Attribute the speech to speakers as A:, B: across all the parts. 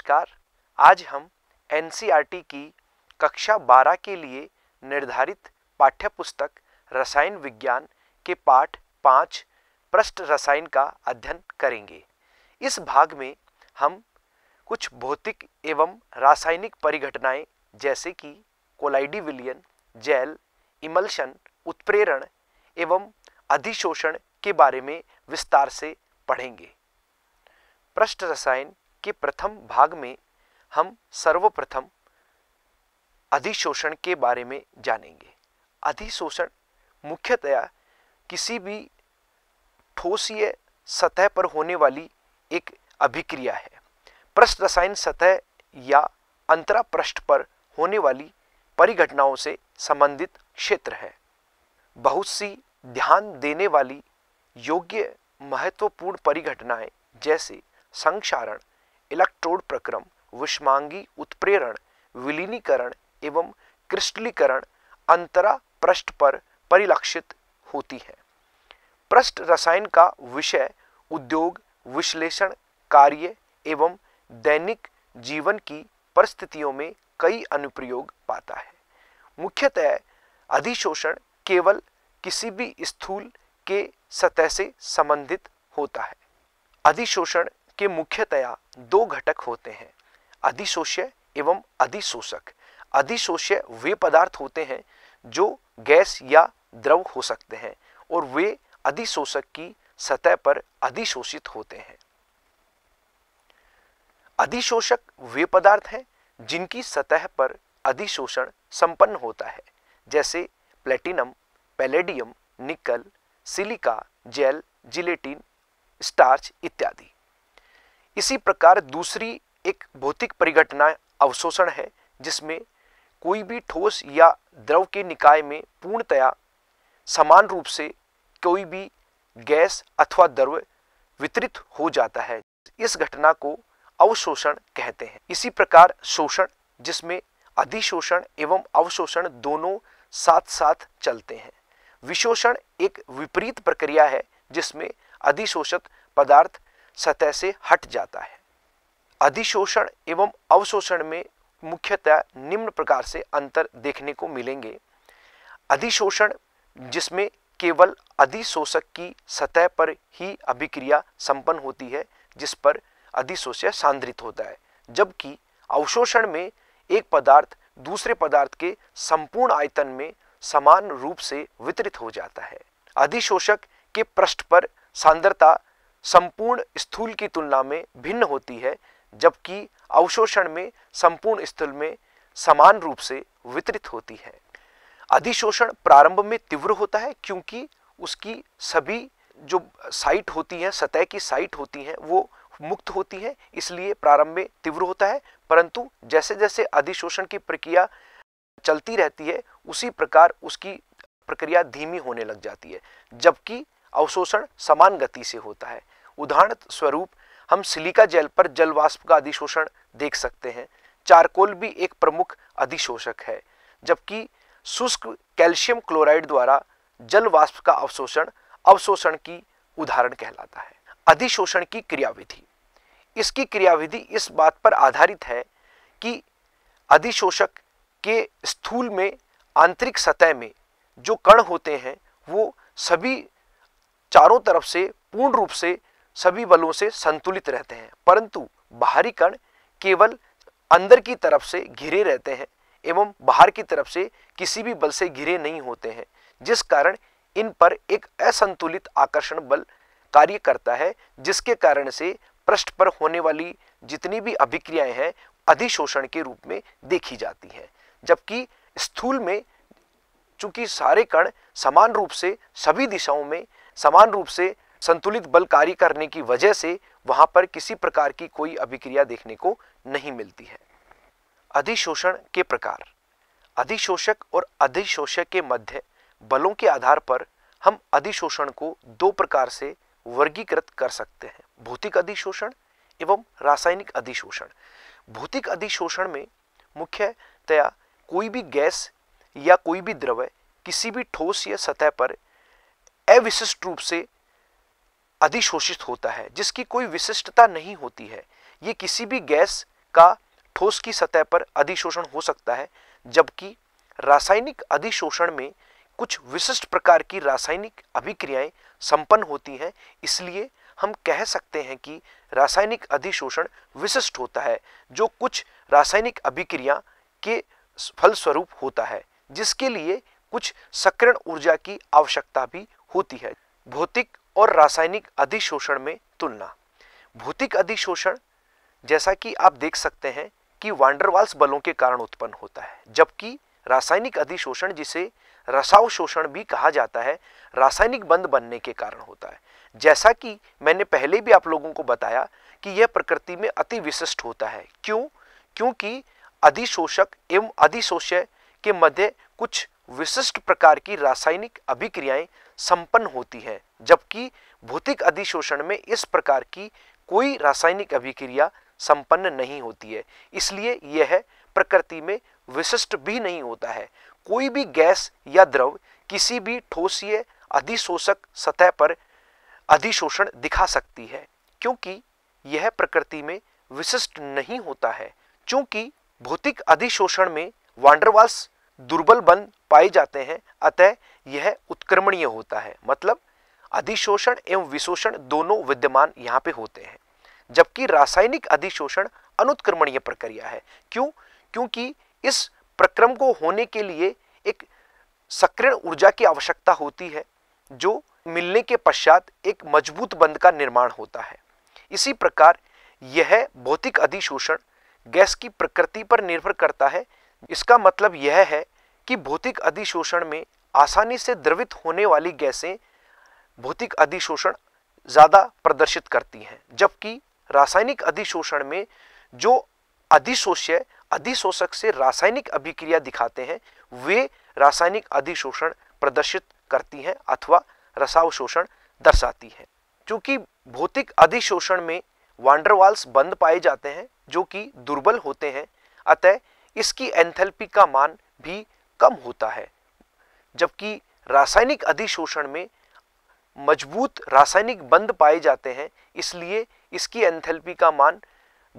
A: नमस्कार आज हम एन e की कक्षा 12 के लिए निर्धारित पाठ्यपुस्तक रसायन विज्ञान के पाठ पाँच पृष्ठ रसायन का अध्ययन करेंगे इस भाग में हम कुछ भौतिक एवं रासायनिक परिघटनाएं जैसे कि कोलाइडी विलियन जेल इमल्शन उत्प्रेरण एवं अधिशोषण के बारे में विस्तार से पढ़ेंगे पृष्ठ रसायन के प्रथम भाग में हम सर्वप्रथम अधिशोषण के बारे में जानेंगे अधिशोषण मुख्यतया किसी भी ठोसीय सतह पर होने वाली एक अभिक्रिया है पृष्ठ रसायन सतह या अंतरा पृष्ठ पर होने वाली परिघटनाओं से संबंधित क्षेत्र है बहुत सी ध्यान देने वाली योग्य महत्वपूर्ण परिघटनाएं जैसे संक्षारण इलेक्ट्रोड प्रक्रम विषमांगी उत्प्रेरण विलीनीकरण एवं क्रिस्टलीकरण अंतरा पृष्ठ पर परिलक्षित होती है पृष्ठ रसायन का विषय उद्योग विश्लेषण कार्य एवं दैनिक जीवन की परिस्थितियों में कई अनुप्रयोग पाता है मुख्यतः अधिशोषण केवल किसी भी स्थूल के सतह से संबंधित होता है अधिशोषण के मुख्यतया दो घटक होते हैं अधिशोष्य एवं अधिशोषक अधिशोष्य वे पदार्थ होते हैं जो गैस या द्रव हो सकते हैं और वे अधिशोषक की सतह पर अधिशोषित होते हैं अधिशोषक वे पदार्थ हैं जिनकी सतह पर अधिशोषण संपन्न होता है जैसे platinum palladium nickel silica gel gelatin starch इत्यादि इसी प्रकार दूसरी एक भौतिक परिघटना अवशोषण है जिसमें कोई भी ठोस या द्रव के निकाय में पूर्णतया समान रूप से कोई भी गैस अथवा द्रव वितरित हो जाता है इस घटना को अवशोषण कहते हैं इसी प्रकार शोषण जिसमें अधिशोषण एवं अवशोषण दोनों साथ साथ चलते हैं विशोषण एक विपरीत प्रक्रिया है जिसमें अधिशोषित पदार्थ सतह से हट जाता है अधिशोषण एवं अवशोषण में मुख्यतः निम्न प्रकार से अंतर देखने को मिलेंगे अधिशोषण जिसमें केवल अधिशोषक की सतह पर ही अभिक्रिया संपन्न होती है जिस पर अधिशोष्य सांद्रित होता है जबकि अवशोषण में एक पदार्थ दूसरे पदार्थ के संपूर्ण आयतन में समान रूप से वितरित हो जाता है अधिशोषक के पृष्ठ पर सांद्रता संपूर्ण स्थूल की तुलना में भिन्न होती है जबकि अवशोषण में संपूर्ण स्थूल में समान रूप से वितरित होती है अधिशोषण प्रारंभ में तीव्र होता है क्योंकि उसकी सभी जो साइट होती है सतह की साइट होती है वो मुक्त होती है इसलिए प्रारंभ में तीव्र होता है परंतु जैसे जैसे अधिशोषण की प्रक्रिया चलती रहती है उसी प्रकार उसकी प्रक्रिया धीमी होने लग जाती है जबकि अवशोषण समान गति से होता है उदाहरण स्वरूप हम सिलिका जेल पर जलवाष्प का अधिशोषण देख सकते हैं चारकोल भी एक प्रमुख अधिशोषक है जबकि शुष्क कैल्शियम क्लोराइड द्वारा जलवाष्प का अवशोषण अवशोषण की उदाहरण कहलाता है अधिशोषण की क्रियाविधि इसकी क्रियाविधि इस बात पर आधारित है कि अधिशोषक के स्थूल में आंतरिक सतह में जो कण होते हैं वो सभी चारों तरफ से पूर्ण रूप से सभी बलों से संतुलित रहते हैं परंतु बाहरी कण केवल अंदर की तरफ से घिरे रहते हैं एवं बाहर की तरफ से किसी भी बल से घिरे नहीं होते हैं जिस कारण इन पर एक असंतुलित आकर्षण बल कार्य करता है जिसके कारण से पृष्ठ पर होने वाली जितनी भी अभिक्रियाएं हैं अधिशोषण के रूप में देखी जाती हैं जबकि स्थूल में चूंकि सारे कण समान रूप से सभी दिशाओं में समान रूप से संतुलित बल कार्य करने की वजह से वहां पर किसी प्रकार की कोई अभिक्रिया देखने को नहीं मिलती है अधिशोषण के प्रकार अधिशोषक और अधिशोषक के मध्य बलों के आधार पर हम अधिशोषण को दो प्रकार से वर्गीकृत कर सकते हैं भौतिक अधिशोषण एवं रासायनिक अधिशोषण भौतिक अधिशोषण में मुख्यतया कोई भी गैस या कोई भी द्रव्य किसी भी ठोस या सतह पर अविशिष्ट रूप से अधिशोषित होता है जिसकी कोई विशिष्टता नहीं होती है ये किसी भी गैस का ठोस की सतह पर अधिशोषण हो सकता है जबकि रासायनिक अधिशोषण में कुछ विशिष्ट प्रकार की रासायनिक अभिक्रियाएं संपन्न होती हैं इसलिए हम कह सकते हैं कि रासायनिक अधिशोषण विशिष्ट होता है जो कुछ रासायनिक अभिक्रिया के फलस्वरूप होता है जिसके लिए कुछ सक्रिय ऊर्जा की आवश्यकता भी होती है भौतिक और रासायनिक अधिशोषण में तुलना भौतिक अधिशोषण जैसा कि आप देख सकते हैं कि वांडरवाल्स बलों के कारण उत्पन्न होता है जबकि रासायनिक अधिशोषण जिसे रसाव शोषण भी कहा जाता है रासायनिक बंद बनने के कारण होता है जैसा कि मैंने पहले भी आप लोगों को बताया कि यह प्रकृति में अति विशिष्ट होता है क्यों क्योंकि अधिशोषक एवं अधिशोष्य के मध्य कुछ विशिष्ट प्रकार की रासायनिक अभिक्रियाएं संपन्न होती है जबकि भौतिक अधिशोषण में इस प्रकार की कोई रासायनिक अभिक्रिया संपन्न नहीं होती है इसलिए यह प्रकृति में विशिष्ट भी नहीं होता है कोई भी गैस या द्रव किसी भी ठोसीय अधिशोषक सतह पर अधिशोषण दिखा सकती है क्योंकि यह प्रकृति में विशिष्ट नहीं होता है क्योंकि भौतिक अधिशोषण में वांडरवाल्स दुर्बल बन पाए जाते हैं अतः यह उत्क्रमणीय होता है मतलब अधिशोषण एवं विशोषण दोनों विद्यमान यहाँ पे होते हैं जबकि रासायनिक अधिशोषण अनुत्क्रमणीय प्रक्रिया है क्यों क्योंकि इस प्रक्रम को होने के लिए एक सक्रिय ऊर्जा की आवश्यकता होती है जो मिलने के पश्चात एक मजबूत बंध का निर्माण होता है इसी प्रकार यह भौतिक अधिशोषण गैस की प्रकृति पर निर्भर करता है इसका मतलब यह है कि भौतिक अधिशोषण में आसानी से द्रवित होने वाली गैसें भौतिक अधिशोषण ज़्यादा प्रदर्शित करती हैं जबकि रासायनिक अधिशोषण में जो अधिशोष्य अधिशोषक से रासायनिक अभिक्रिया दिखाते हैं वे रासायनिक अधिशोषण प्रदर्शित करती हैं अथवा रसावशोषण दर्शाती हैं क्योंकि भौतिक अधिशोषण में वांडरवाल्स बंद पाए जाते हैं जो कि दुर्बल होते हैं अतः इसकी एंथैल्पी का मान भी कम होता है जबकि रासायनिक अधिशोषण में मजबूत रासायनिक बंद पाए जाते हैं इसलिए इसकी एंथैल्पी का मान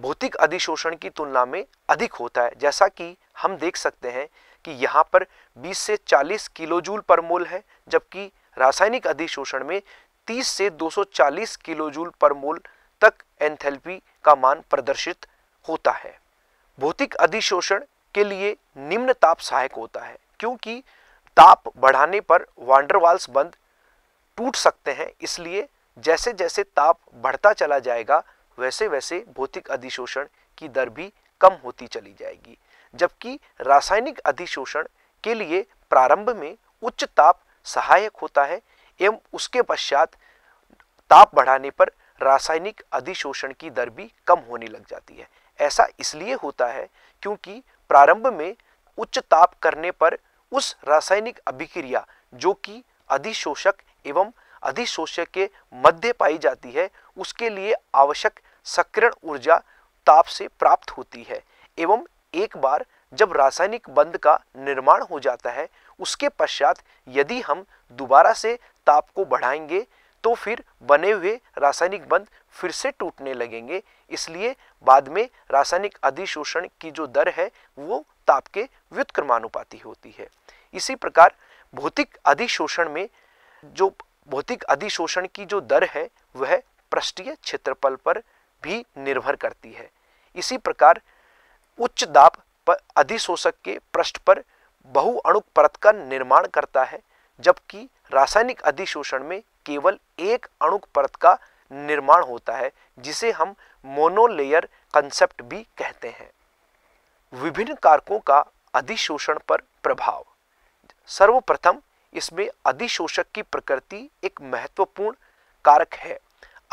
A: भौतिक अधिशोषण की तुलना में अधिक होता है जैसा कि हम देख सकते हैं कि यहाँ पर 20 से 40 किलोजूल पर मोल है जबकि रासायनिक अधिशोषण में 30 से 240 किलोजूल पर मोल तक एंथैल्पी का मान प्रदर्शित होता है भौतिक अधिशोषण के लिए निम्न ताप सहायक होता है क्योंकि ताप बढ़ाने पर वांडरवाल्स बंद टूट सकते हैं इसलिए जैसे जैसे ताप बढ़ता चला जाएगा वैसे वैसे भौतिक अधिशोषण की दर भी कम होती चली जाएगी जबकि रासायनिक अधिशोषण के लिए प्रारंभ में उच्च ताप सहायक होता है एवं उसके पश्चात ताप बढ़ाने पर रासायनिक अधिशोषण की दर भी कम होने लग जाती है ऐसा इसलिए होता है क्योंकि प्रारंभ में उच्च ताप करने पर उस रासायनिक अभिक्रिया जो कि अधिशोषक एवं अधिशोषक के मध्य पाई जाती है उसके लिए आवश्यक सक्रण ऊर्जा ताप से प्राप्त होती है एवं एक बार जब रासायनिक बंध का निर्माण हो जाता है उसके पश्चात यदि हम दोबारा से ताप को बढ़ाएंगे तो फिर बने हुए रासायनिक बंध फिर से टूटने लगेंगे इसलिए बाद में रासायनिक अधिशोषण की जो दर है वो ताप के व्युत्क्रमानुपाती होती है इसी प्रकार भौतिक अधिशोषण में जो भौतिक अधिशोषण की जो दर है वह पृष्ठीय क्षेत्रफल पर भी निर्भर करती है इसी प्रकार उच्च दाब अधिशोषक के पृष्ठ पर बहुअणुक परत का निर्माण करता है जबकि रासायनिक अधिशोषण में केवल एक अणुक परत का निर्माण होता है जिसे हम मोनोलेयर कंसेप्ट भी कहते हैं विभिन्न कारकों का अधिशोषण पर प्रभाव सर्वप्रथम इसमें अधिशोषक की प्रकृति एक महत्वपूर्ण कारक है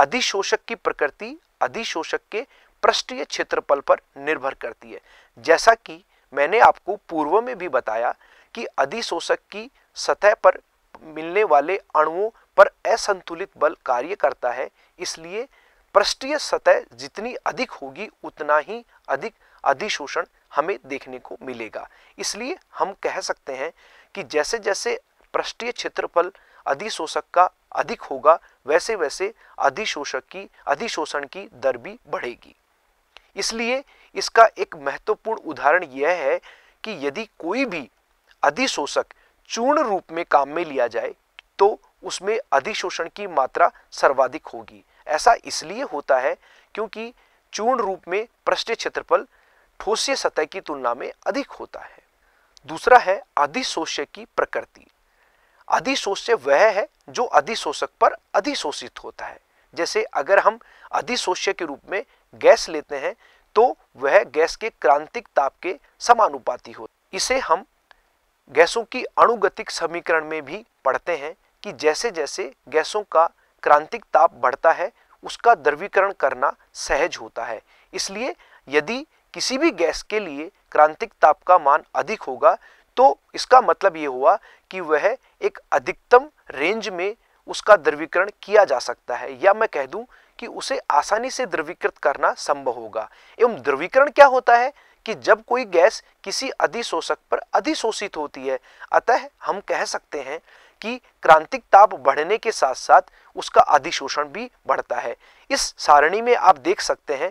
A: अधिशोषक की प्रकृति अधिशोषक के पृष्ठीय क्षेत्रफल पर निर्भर करती है जैसा कि मैंने आपको पूर्व में भी बताया कि अधिशोषक की सतह पर मिलने वाले अणुओं पर असंतुलित बल कार्य करता है इसलिए पृष्ठीय सतह जितनी अधिक होगी उतना ही अधिक अधिशोषण हमें देखने को मिलेगा इसलिए हम कह सकते हैं कि जैसे जैसे पृष्ठीय क्षेत्रफल अधिशोषक का अधिक होगा वैसे वैसे अधिशोषक की अधिशोषण की दर भी बढ़ेगी इसलिए इसका एक महत्वपूर्ण उदाहरण यह है कि यदि कोई भी अधिशोषक चूर्ण रूप में काम में लिया जाए तो उसमें अधिशोषण की मात्रा सर्वाधिक होगी ऐसा इसलिए होता है क्योंकि चूर्ण रूप में पृष्ठ क्षेत्रफल ठोसीय सतह की तुलना में अधिक होता है दूसरा है अधिशोष्य की प्रकृति अधिशोष्य वह है जो अधिशोषक पर अधिशोषित होता है जैसे अगर हम अधिशोष्य के रूप में गैस लेते हैं तो वह गैस के क्रांतिक ताप के समानुपाती हो इसे हम गैसों की अणुगतिक समीकरण में भी पढ़ते हैं कि जैसे जैसे गैसों का क्रांतिक ताप बढ़ता है उसका द्रवीकरण करना सहज होता है इसलिए यदि किसी भी गैस के लिए क्रांतिक ताप का मान अधिक होगा तो इसका मतलब ये हुआ कि वह एक अधिकतम रेंज में उसका द्रवीकरण किया जा सकता है या मैं कह दूं कि उसे आसानी से द्रवीकृत करना संभव होगा एवं द्रवीकरण क्या होता है कि जब कोई गैस किसी अधिशोषक पर अधिशोषित होती है अतः हम कह सकते हैं कि क्रांतिक ताप बढ़ने के साथ साथ उसका अधिशोषण भी बढ़ता है इस सारणी में आप देख सकते हैं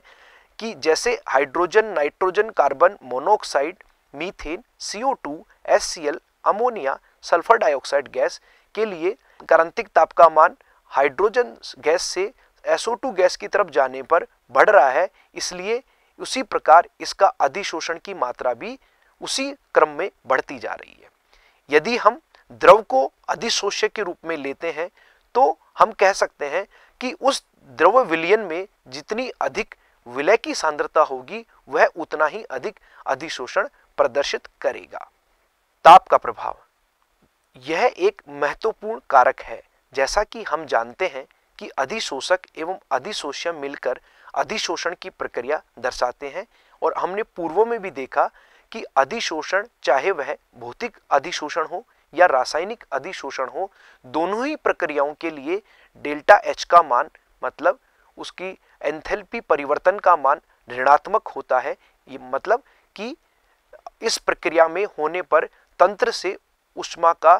A: कि जैसे hydrogen nitrogen carbon monoxide methane CO2, HCl, ammonia sulphur dioxide gas के लिए क्रांतिक ताप का मान हाइड्रोजन गैस से SO2 गैस की तरफ जाने पर बढ़ रहा है इसलिए उसी प्रकार इसका अधिशोषण की मात्रा भी उसी क्रम में बढ़ती जा रही है यदि हम द्रव को अधिशोष्य के रूप में लेते हैं तो हम कह सकते हैं कि उस द्रव विलयन में जितनी अधिक विलय की सांद्रता होगी वह उतना ही अधिक अधिशोषण प्रदर्शित करेगा ताप का प्रभाव यह एक महत्वपूर्ण कारक है जैसा कि हम जानते हैं कि अधिशोषक एवं अधिशोष्य मिलकर अधिशोषण की प्रक्रिया दर्शाते हैं और हमने पूर्व में भी देखा कि अधिशोषण चाहे वह भौतिक अधिशोषण हो या रासायनिक अधिशोषण हो दोनों ही प्रक्रियाओं के लिए डेल्टा एच का मान मतलब उसकी एंथेल्पी परिवर्तन का मान ऋणात्मक होता है ये मतलब कि इस प्रक्रिया में होने पर तंत्र से उष्मा का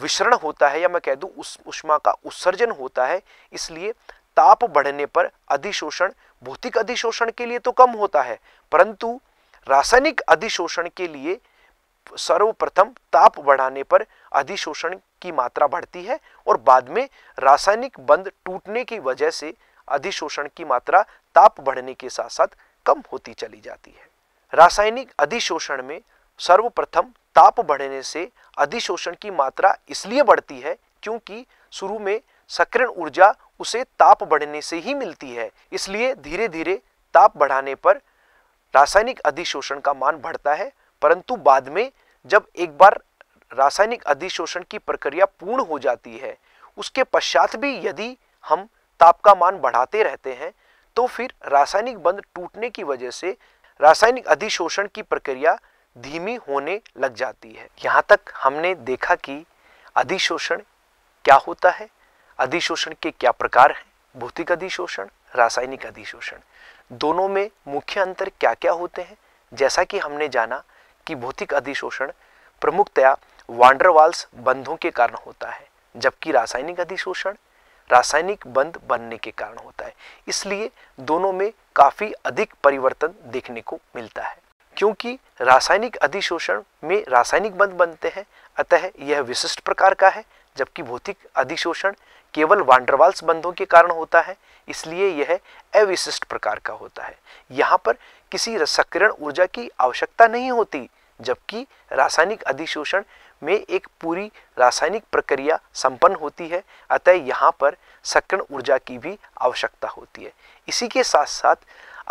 A: विसरण होता है या मैं कह दूं उस उष्मा का उत्सर्जन होता है इसलिए ताप बढ़ने पर अधिशोषण भौतिक अधिशोषण के लिए तो कम होता है परंतु रासायनिक अधिशोषण के लिए सर्वप्रथम ताप बढ़ाने पर अधिशोषण की मात्रा बढ़ती है और बाद में रासायनिक बंद टूटने की वजह से अधिशोषण की मात्रा ताप बढ़ने के साथ साथ कम होती चली जाती है रासायनिक अधिशोषण में सर्वप्रथम ताप बढ़ने से अधिशोषण की मात्रा इसलिए बढ़ती है क्योंकि शुरू में सक्रिय ऊर्जा उसे ताप बढ़ने से ही मिलती है इसलिए धीरे धीरे ताप बढ़ाने पर रासायनिक अधिशोषण का मान बढ़ता है परंतु बाद में जब एक बार रासायनिक अधिशोषण की प्रक्रिया पूर्ण हो जाती है उसके पश्चात भी यदि हम ताप का मान बढ़ाते रहते हैं तो फिर रासायनिक बंध टूटने की वजह से रासायनिक अधिशोषण की प्रक्रिया धीमी होने लग जाती है यहाँ तक हमने देखा कि अधिशोषण क्या होता है अधिशोषण के क्या प्रकार हैं भौतिक अधिशोषण रासायनिक अधिशोषण दोनों में मुख्य अंतर क्या क्या होते हैं जैसा कि हमने जाना कि भौतिक अधिशोषण प्रमुखतया वांडरवाल्स बंधों के कारण होता है जबकि रासायनिक अधिशोषण रासायनिक बंध बनने के कारण होता है इसलिए दोनों में काफ़ी अधिक परिवर्तन देखने को मिलता है क्योंकि रासायनिक अधिशोषण में रासायनिक बंध बनते हैं अतः यह विशिष्ट प्रकार का है जबकि भौतिक अधिशोषण केवल वांडरवाल्स बंधों के कारण होता है इसलिए यह अविशिष्ट प्रकार का होता है यहाँ पर किसी सक्रियण ऊर्जा की आवश्यकता नहीं होती जबकि रासायनिक अधिशोषण में एक पूरी रासायनिक प्रक्रिया संपन्न होती है अतः यहाँ पर सक्रण ऊर्जा की भी आवश्यकता होती है इसी के साथ साथ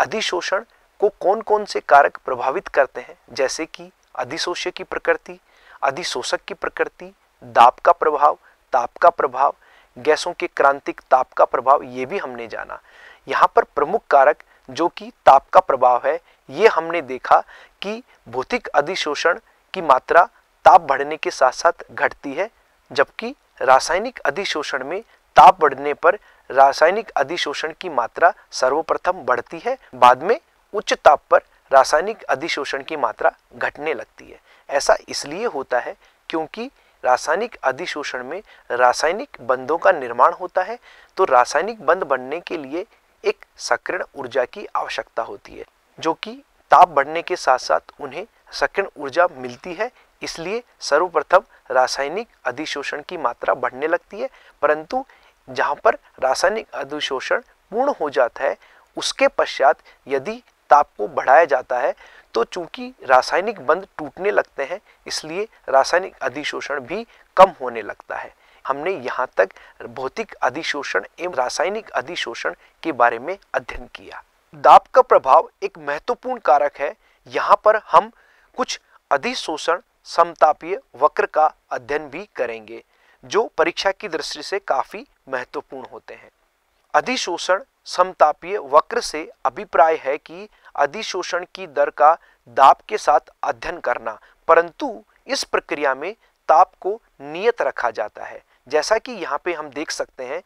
A: अधिशोषण को कौन कौन से कारक प्रभावित करते हैं जैसे कि अधिशोष्य की प्रकृति अधिशोषक की प्रकृति दाप का प्रभाव ताप का प्रभाव गैसों के क्रांतिक ताप का प्रभाव ये भी हमने जाना यहाँ पर प्रमुख कारक जो कि ताप का प्रभाव है ये हमने देखा कि भौतिक अधिशोषण की मात्रा ताप बढ़ने के साथ साथ घटती है जबकि रासायनिक अधिशोषण में ताप बढ़ने पर रासायनिक अधिशोषण की मात्रा सर्वप्रथम बढ़ती है बाद में उच्च ताप पर रासायनिक अधिशोषण की मात्रा घटने लगती है ऐसा इसलिए होता है क्योंकि रासायनिक अधिशोषण में रासायनिक बंधों का निर्माण होता है तो रासायनिक बंध बनने के लिए एक सक्रिय ऊर्जा की आवश्यकता होती है जो कि ताप बढ़ने के साथ साथ उन्हें सकिन ऊर्जा मिलती है इसलिए सर्वप्रथम रासायनिक अधिशोषण की मात्रा बढ़ने लगती है परंतु जहाँ पर रासायनिक अधिशोषण पूर्ण हो जाता है उसके पश्चात यदि ताप को बढ़ाया जाता है तो चूंकि रासायनिक बंध टूटने लगते हैं इसलिए रासायनिक अधिशोषण भी कम होने लगता है हमने यहाँ तक भौतिक अधिशोषण एवं रासायनिक अधिशोषण के बारे में अध्ययन किया दाब का प्रभाव एक महत्वपूर्ण कारक है यहाँ पर हम कुछ अधिशोषण समतापीय वक्र का अध्ययन भी करेंगे जो परीक्षा की दृष्टि से काफी महत्वपूर्ण होते हैं अधिशोषण समतापीय वक्र से अभिप्राय है कि अधिशोषण की दर का दाब के साथ अध्ययन करना परंतु इस प्रक्रिया में ताप को नियत रखा जाता है जैसा कि यहाँ पे हम देख सकते हैं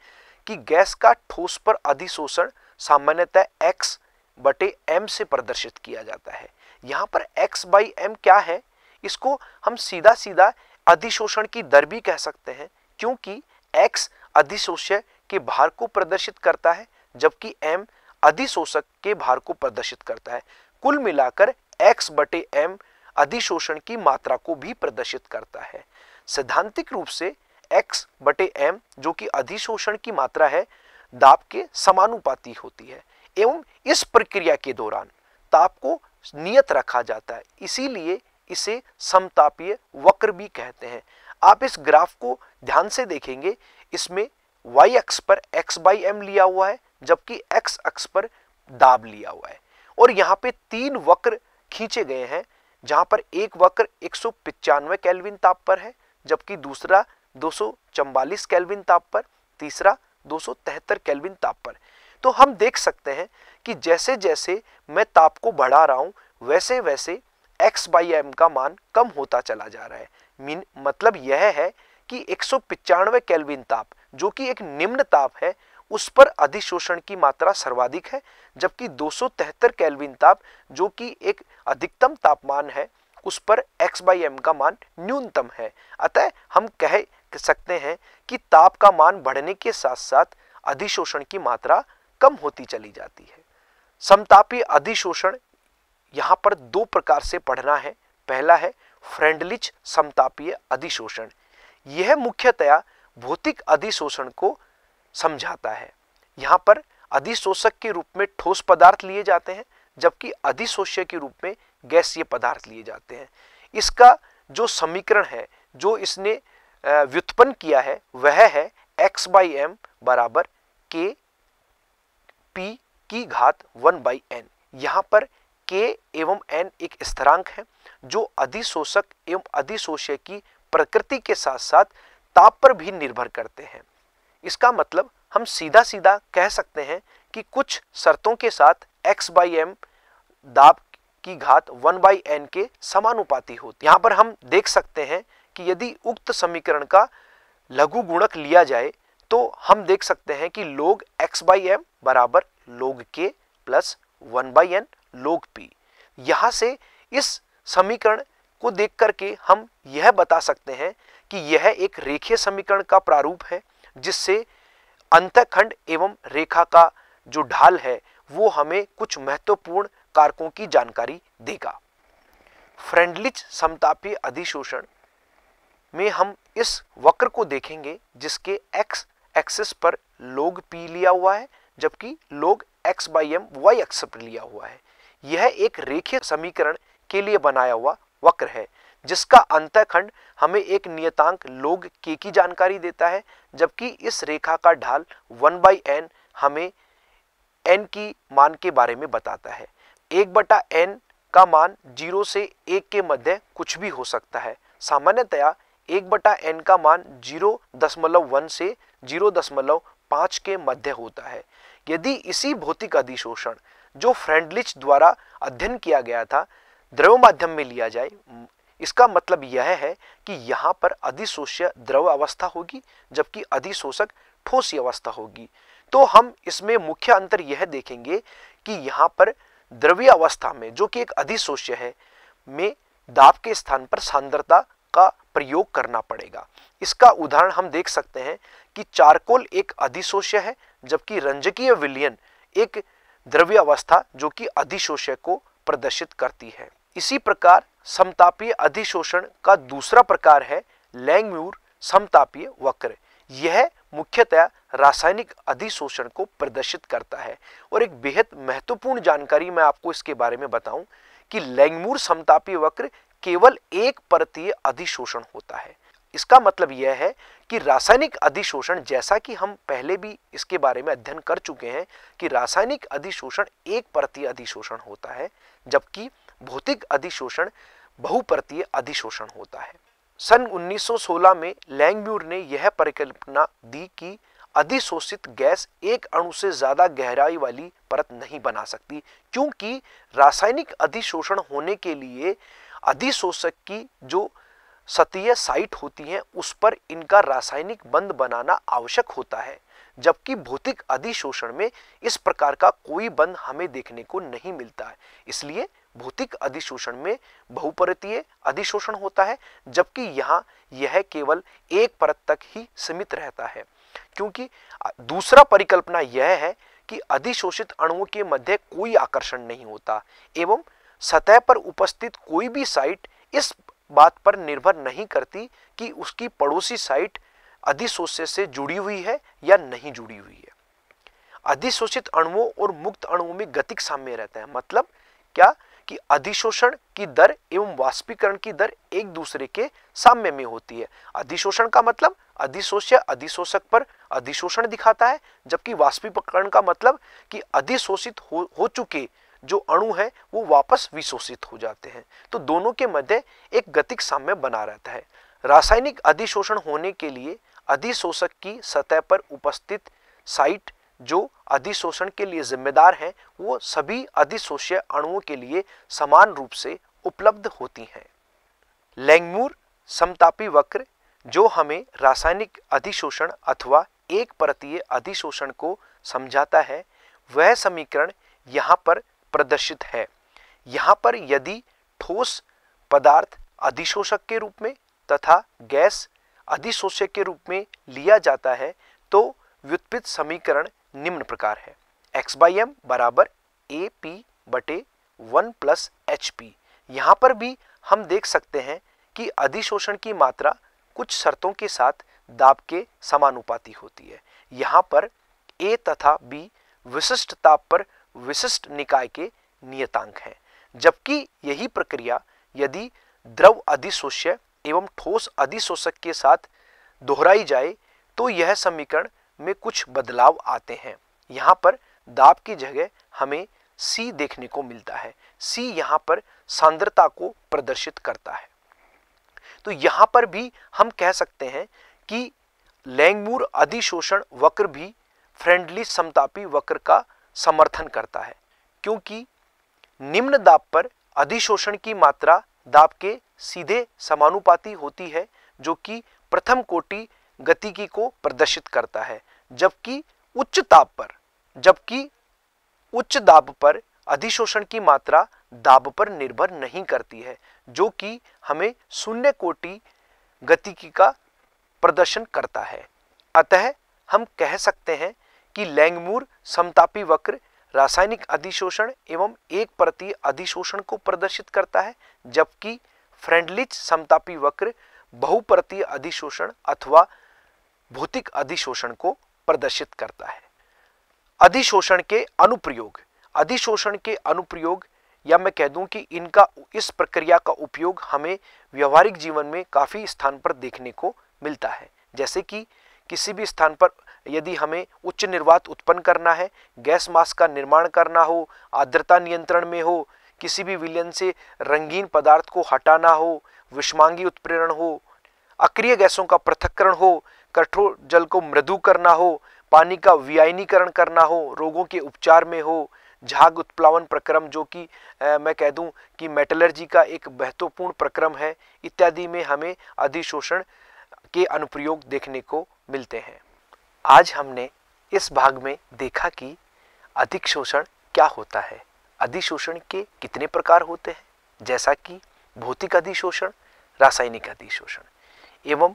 A: कि गैस का ठोस पर अधिशोषण सामान्यतः x बटे m से प्रदर्शित किया जाता है यहाँ पर x बाई एम क्या है इसको हम सीधा सीधा अधिशोषण की दर भी कह सकते हैं क्योंकि x अधिशोष्य के भार को प्रदर्शित करता है जबकि m अधिशोषक के भार को प्रदर्शित करता है कुल मिलाकर x बटे एम अधिशोषण की मात्रा को भी प्रदर्शित करता है सैद्धांतिक रूप से x बटे एम जो कि अधिशोषण की मात्रा है दाब के समानुपाती होती है एवं इस प्रक्रिया के दौरान ताप को नियत रखा जाता है इसीलिए इसे समतापीय वक्र भी कहते हैं आप इस ग्राफ को ध्यान से देखेंगे इसमें वाई अक्ष पर एक्स बाई एम लिया हुआ है जबकि एक्स अक्ष पर दाब लिया हुआ है और यहाँ पे तीन वक्र खींचे गए हैं जहां पर एक वक्र एक सौ कैलविन ताप पर है जबकि दूसरा दो सौ कैलविन ताप पर तीसरा दो सौ केल्विन ताप पर तो हम देख सकते हैं कि जैसे जैसे मैं ताप को बढ़ा रहा हूँ वैसे वैसे x बाई एम का मान कम होता चला जा रहा है मीन मतलब यह है कि एक सौ केल्विन ताप जो कि एक निम्न ताप है उस पर अधिशोषण की मात्रा सर्वाधिक है जबकि दो केल्विन ताप जो कि एक अधिकतम तापमान है उस पर x बाई एम का मान न्यूनतम है अतः हम कह सकते हैं कि ताप का मान बढ़ने के साथ साथ अधिशोषण की मात्रा कम होती चली जाती है समतापी अधिशोषण यहां पर दो प्रकार से पढ़ना है पहला है फ्रेंडलिच समतापीय अधिशोषण यह मुख्यतया भौतिक अधिशोषण को समझाता है यहां पर अधिशोषक के रूप में ठोस पदार्थ लिए जाते हैं जबकि अधिशोष्य के रूप में गैसीय पदार्थ लिए जाते हैं इसका जो समीकरण है जो इसने व्युत्पन्न किया है वह है x बाई एम बराबर के पी की घात वन बाई एन यहाँ पर के एवं n एक स्थिरांक है जो अधिशोषक एवं अधिशोषय की प्रकृति के साथ साथ ताप पर भी निर्भर करते हैं इसका मतलब हम सीधा सीधा कह सकते हैं कि कुछ शर्तों के साथ x बाई एम दाब की घात 1 बाई एन के समानुपाती होती यहाँ पर हम देख सकते हैं कि यदि उक्त समीकरण का लघु गुणक लिया जाए तो हम देख सकते हैं कि लोग x बाई एम बराबर लोग के plus one by N log P यहां से इस समीकरण को देख करके हम यह बता सकते हैं कि यह एक रेखीय समीकरण का प्रारूप है जिससे अंतखंड एवं रेखा का जो ढाल है वो हमें कुछ महत्वपूर्ण कारकों की जानकारी देगा फ्रेंडलिच समतापी अधिशोषण మేం ఈ వక్రంను చూస్తాము, దీని యొక్క x-అక్షంపై log p ఉంది, అయితే log x/m y-అక్షంపై ఉంది. ఇది ఒక సరళ సమీకరణం కోసం రూపొందించబడిన వక్రం, దీని అంతరఖండం ఒక స్థిరాంకం log k గురించి సమాచారం ఇస్తుంది, అయితే ఈ రేఖ యొక్క వాలు 1/n మనకు n యొక్క విలువ గురించి చెబుతుంది. 1/n విలువ 0 నుండి 1 మధ్య ఏదైనా కావచ్చు. సాధారణంగా एक बटा एन का मान जीरो दशमलव वन से जीरो दशमलव पाँच के मध्य होता है यदि इसी भौतिक अधिशोषण जो फ्रेंडलिच द्वारा अध्ययन किया गया था द्रव माध्यम में लिया जाए इसका मतलब यह है कि यहाँ पर अधिशोष्य द्रव अवस्था होगी जबकि अधिशोषक ठोसी अवस्था होगी तो हम इसमें मुख्य अंतर यह देखेंगे कि यहाँ पर द्रव्य अवस्था में जो कि एक अधिशोष्य है में दाब के स्थान पर सांद्रता का प्रयोग करना पड़ेगा इसका उदाहरण हम देख सकते हैं कि चारकोल एक अधिशोष्य है जबकि रंजकीय विलियन एक द्रव्य अवस्था जो कि अधिशोष्य को प्रदर्शित करती है इसी प्रकार समतापीय अधिशोषण का दूसरा प्रकार है लैंगम्यूर समतापीय वक्र यह मुख्यतः रासायनिक अधिशोषण को प्रदर्शित करता है और एक बेहद महत्वपूर्ण जानकारी मैं आपको इसके बारे में बताऊं कि लैंगमूर समतापी वक्र केवल एक परतीय अधिशोषण होता है इसका मतलब यह है कि रासायनिक अधिशोषण जैसा कि हम पहले भी इसके बारे में अध्ययन कर चुके हैं कि रासायनिक अधिशोषण एक परतीय अधिशोषण होता है जबकि भौतिक अधिशोषण बहुपरतीय अधिशोषण होता है सन 1916 में लैंगम्यूर ने यह परिकल्पना दी कि अधिशोषित गैस एक अणु से ज्यादा गहराई वाली परत नहीं बना सकती क्योंकि रासायनिक अधिशोषण होने के लिए अधिशोषक की जो सतीय साइट होती है उस पर इनका रासायनिक बंद बनाना आवश्यक होता है जबकि भौतिक अधिशोषण में इस प्रकार का कोई बंद हमें देखने को नहीं मिलता है इसलिए भौतिक अधिशोषण में बहुपरतीय अधिशोषण होता है जबकि यहाँ यह केवल एक परत तक ही सीमित रहता है क्योंकि दूसरा परिकल्पना यह है कि अधिशोषित अणुओं के मध्य कोई आकर्षण नहीं होता एवं सतह पर उपस्थित कोई भी साइट इस बात पर निर्भर नहीं करती कि उसकी पड़ोसी साइट अधिशोष्य से जुड़ी हुई है या नहीं जुड़ी हुई है अधिशोषित अणुओं और मुक्त अणुओं में गतिक साम्य रहता है मतलब क्या कि अधिशोषण की दर एवं वाष्पीकरण की दर एक दूसरे के साम्य में होती है अधिशोषण का मतलब अधिशोष्य अधिशोषक पर अधिशोषण दिखाता है जबकि वाष्पीकरण का मतलब कि अधिशोषित हो, हो चुके जो अणु है वो वापस विशोषित हो जाते हैं तो दोनों के मध्य एक गतिक साम्य बना रहता है रासायनिक अधिशोषण होने के लिए अधिशोषक की सतह पर उपस्थित साइट जो अधिशोषण के लिए जिम्मेदार हैं वो सभी अधिशोष्य अणुओं के लिए समान रूप से उपलब्ध होती हैं लैंगमूर समतापी वक्र जो हमें रासायनिक अधिशोषण अथवा एक परतीय अधिशोषण को समझाता है वह समीकरण यहाँ पर प्रदर्शित है यहाँ पर यदि ठोस पदार्थ अधिशोषक के रूप में तथा गैस अधिशोषक के रूप में लिया जाता है तो व्युत्पित समीकरण निम्न प्रकार है एक्स बाई एम बराबर ए पी बटे वन प्लस एच पी यहाँ पर भी हम देख सकते हैं कि अधिशोषण की मात्रा कुछ शर्तों के साथ दाब के समानुपाती होती है यहाँ पर ए तथा बी विशिष्ट ताप पर विशिष्ट निकाय के नियतांक हैं जबकि यही प्रक्रिया यदि द्रव अधिशोष्य एवं ठोस अधिशोषक के साथ दोहराई जाए तो यह समीकरण में कुछ बदलाव आते हैं यहाँ पर दाब की जगह हमें सी देखने को मिलता है सी यहाँ पर सांद्रता को प्रदर्शित करता है तो यहाँ पर भी हम कह सकते हैं कि लैंगमूर अधिशोषण वक्र भी फ्रेंडली समतापी वक्र का समर्थन करता है क्योंकि निम्न दाब पर अधिशोषण की मात्रा दाब के सीधे समानुपाती होती है जो कि प्रथम कोटि गतिकी को प्रदर्शित करता है जबकि उच्च ताप पर जबकि उच्च दाब पर अधिशोषण की मात्रा दाब पर निर्भर नहीं करती है जो कि हमें शून्य कोटि गतिकी का प्रदर्शन करता है अतः हम कह सकते हैं कि लैंगमूर समतापी वक्र रासायनिक अधिशोषण एवं एक प्रति अधिशोषण को प्रदर्शित करता है जबकि फ्रेंडलिच समतापी वक्र बहुप्रति अधिशोषण अथवा भौतिक अधिशोषण को प्रदर्शित करता है अधिशोषण के अनुप्रयोग अधिशोषण के अनुप्रयोग या मैं कह दूं कि इनका इस प्रक्रिया का उपयोग हमें व्यवहारिक जीवन में काफ़ी स्थान पर देखने को मिलता है जैसे कि किसी भी स्थान पर यदि हमें उच्च निर्वात उत्पन्न करना है गैस मास का निर्माण करना हो आर्द्रता नियंत्रण में हो किसी भी विलयन से रंगीन पदार्थ को हटाना हो विषमांगी उत्प्रेरण हो अक्रिय गैसों का पृथक्करण हो कठोर जल को मृदु करना हो पानी का व्यायनीकरण करना हो रोगों के उपचार में हो झाग उत्प्लावन प्रक्रम जो कि मैं कह दूं कि मेटलर्जी का एक महत्वपूर्ण प्रक्रम है इत्यादि में हमें अधिशोषण के अनुप्रयोग देखने को मिलते हैं आज हमने इस भाग में देखा कि अधिक शोषण क्या होता है अधिशोषण के कितने प्रकार होते हैं जैसा कि भौतिक अधिशोषण रासायनिक अधिशोषण एवं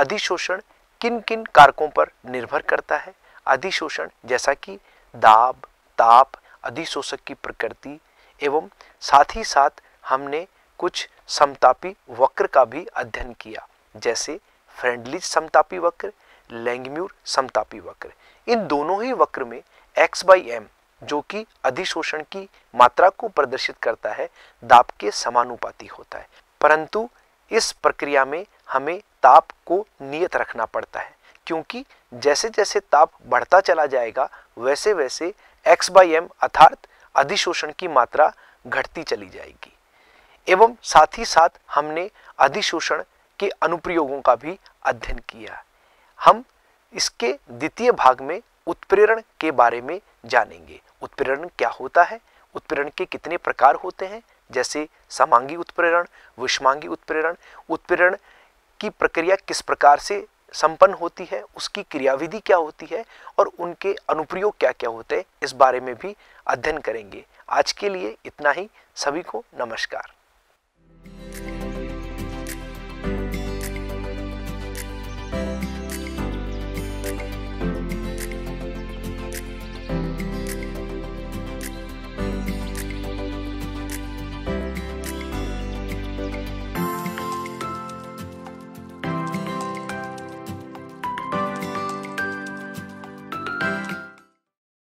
A: अधिशोषण किन किन कारकों पर निर्भर करता है अधिशोषण जैसा कि दाब ताप अधिशोषक की प्रकृति एवं साथ ही साथ हमने कुछ समतापी वक्र का भी अध्ययन किया जैसे फ्रेंडली समतापी वक्र लैंगम्यूर समतापी वक्र इन दोनों ही वक्र में एक्स बाई एम जो कि अधिशोषण की मात्रा को प्रदर्शित करता है दाब के समानुपाती होता है परंतु इस प्रक्रिया में हमें ताप को नियत रखना पड़ता है क्योंकि जैसे जैसे ताप बढ़ता चला जाएगा वैसे वैसे एक्स बाई एम अर्थात अधिशोषण की मात्रा घटती चली जाएगी एवं साथ ही साथ हमने अधिशोषण के अनुप्रयोगों का भी अध्ययन किया हम इसके द्वितीय भाग में उत्प्रेरण के बारे में जानेंगे उत्प्रेरण क्या होता है उत्प्रेरण के कितने प्रकार होते हैं जैसे समांगी उत्प्रेरण विषमांगी उत्प्रेरण उत्प्रेरण की प्रक्रिया किस प्रकार से संपन्न होती है उसकी क्रियाविधि क्या होती है और उनके अनुप्रयोग क्या क्या होते हैं इस बारे में भी अध्ययन करेंगे आज के लिए इतना ही सभी को नमस्कार